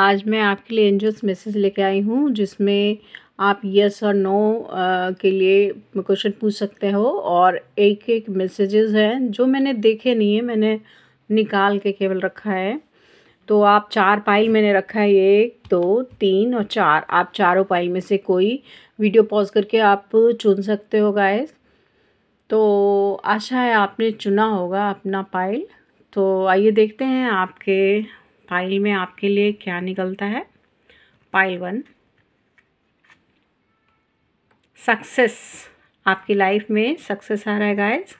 आज मैं आपके लिए एंजल्स मैसेज लेके आई हूँ जिसमें आप यस और नो के लिए क्वेश्चन पूछ सकते हो और एक एक मैसेजेस हैं जो मैंने देखे नहीं है मैंने निकाल के केवल रखा है तो आप चार पाइल मैंने रखा है एक दो तीन और चार आप चारों पाइल में से कोई वीडियो पॉज करके आप चुन सकते हो गाइस तो आशा है आपने चुना होगा अपना पाइल तो आइए देखते हैं आपके पाइल में आपके लिए क्या निकलता है पाइल वन सक्सेस आपकी लाइफ में सक्सेस आ रहा है गाइस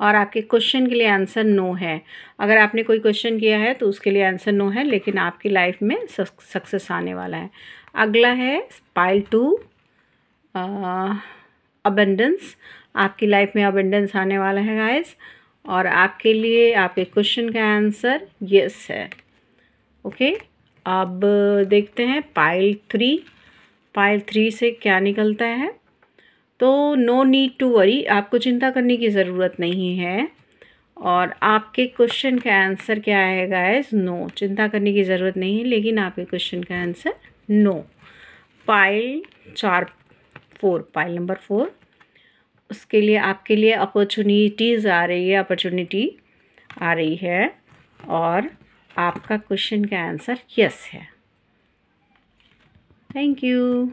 और आपके क्वेश्चन के लिए आंसर नो है अगर आपने कोई क्वेश्चन किया है तो उसके लिए आंसर नो है लेकिन आपकी लाइफ में सक्सेस आने वाला है अगला है पाइल टू अबेंडेंस आपकी लाइफ में अबेंडेंस आने वाला है गाइस और आपके लिए आपके क्वेश्चन का आंसर यस है ओके अब देखते हैं पाइल थ्री पाइल थ्री से क्या निकलता है तो नो नीड टू वरी आपको चिंता करने की ज़रूरत नहीं है और आपके क्वेश्चन का आंसर क्या आएगा गाइस नो चिंता करने की ज़रूरत नहीं है लेकिन आपके क्वेश्चन का आंसर नो पाइल चार फोर पाइल नंबर फोर उसके लिए आपके लिए अपॉर्चुनिटीज़ आ रही है अपॉर्चुनिटी आ रही है और आपका क्वेश्चन का आंसर यस है थैंक यू